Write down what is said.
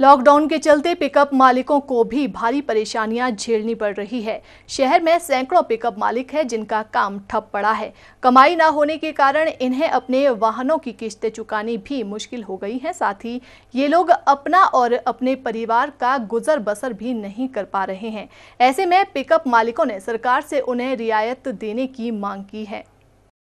lockdown के चलते pickup मालिकों को भी भारी परेशानियां झेलनी पड़ रही है शहर में सैकड़ों पिकअप मालिक हैं जिनका काम ठप पड़ा है कमाई ना होने के कारण इन्हें अपने वाहनों की किश्तें चुकानी भी मुश्किल हो गई है साथ ही ये लोग अपना और अपने परिवार का गुजर बसर भी नहीं कर पा रहे हैं ऐसे में पिकअप मालिकों ने सरकार से उन्हें रियायत देने की मांग की है